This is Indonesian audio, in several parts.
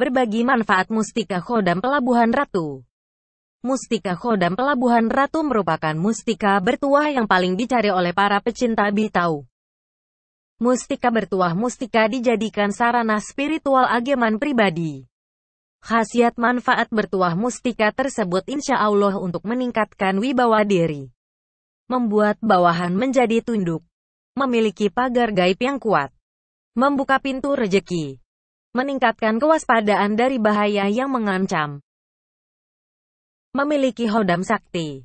Berbagi manfaat Mustika Khodam Pelabuhan Ratu Mustika Khodam Pelabuhan Ratu merupakan mustika bertuah yang paling dicari oleh para pecinta bitau. Mustika bertuah mustika dijadikan sarana spiritual ageman pribadi. Khasiat manfaat bertuah mustika tersebut insya Allah untuk meningkatkan wibawa diri. Membuat bawahan menjadi tunduk. Memiliki pagar gaib yang kuat. Membuka pintu rejeki meningkatkan kewaspadaan dari bahaya yang mengancam. Memiliki hodam sakti.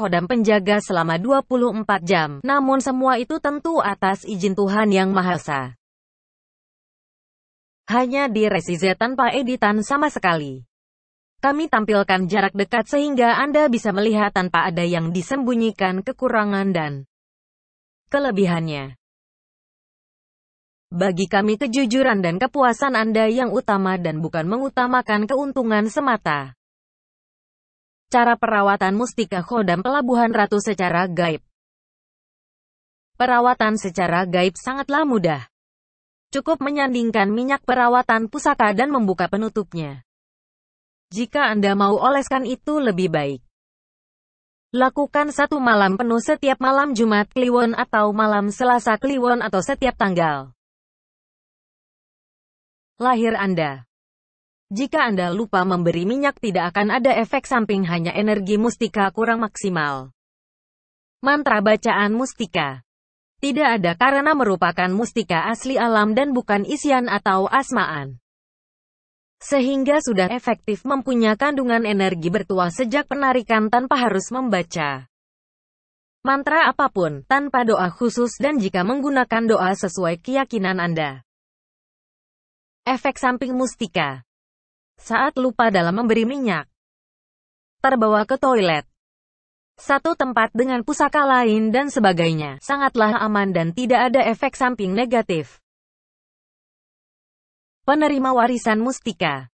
hodam penjaga selama 24 jam, namun semua itu tentu atas izin Tuhan Yang Maha Esa. Hanya di Resize tanpa editan sama sekali. Kami tampilkan jarak dekat sehingga Anda bisa melihat tanpa ada yang disembunyikan kekurangan dan kelebihannya. Bagi kami kejujuran dan kepuasan Anda yang utama dan bukan mengutamakan keuntungan semata. Cara perawatan mustika khodam pelabuhan ratu secara gaib. Perawatan secara gaib sangatlah mudah. Cukup menyandingkan minyak perawatan pusaka dan membuka penutupnya. Jika Anda mau oleskan itu lebih baik. Lakukan satu malam penuh setiap malam Jumat Kliwon atau malam Selasa Kliwon atau setiap tanggal lahir Anda. Jika Anda lupa memberi minyak tidak akan ada efek samping hanya energi mustika kurang maksimal. Mantra bacaan mustika tidak ada karena merupakan mustika asli alam dan bukan isian atau asmaan. Sehingga sudah efektif mempunyai kandungan energi bertuah sejak penarikan tanpa harus membaca. Mantra apapun, tanpa doa khusus dan jika menggunakan doa sesuai keyakinan Anda. Efek samping mustika. Saat lupa dalam memberi minyak. Terbawa ke toilet. Satu tempat dengan pusaka lain dan sebagainya. Sangatlah aman dan tidak ada efek samping negatif. Penerima warisan mustika.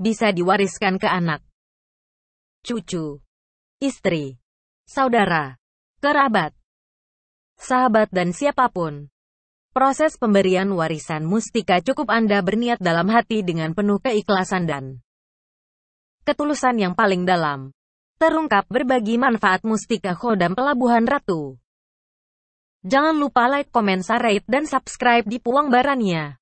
Bisa diwariskan ke anak. Cucu. Istri. Saudara. Kerabat. Sahabat dan siapapun. Proses pemberian warisan mustika cukup Anda berniat dalam hati dengan penuh keikhlasan dan ketulusan yang paling dalam. Terungkap berbagi manfaat mustika Khodam Pelabuhan Ratu. Jangan lupa like, komen, share, dan subscribe di Puang Barania.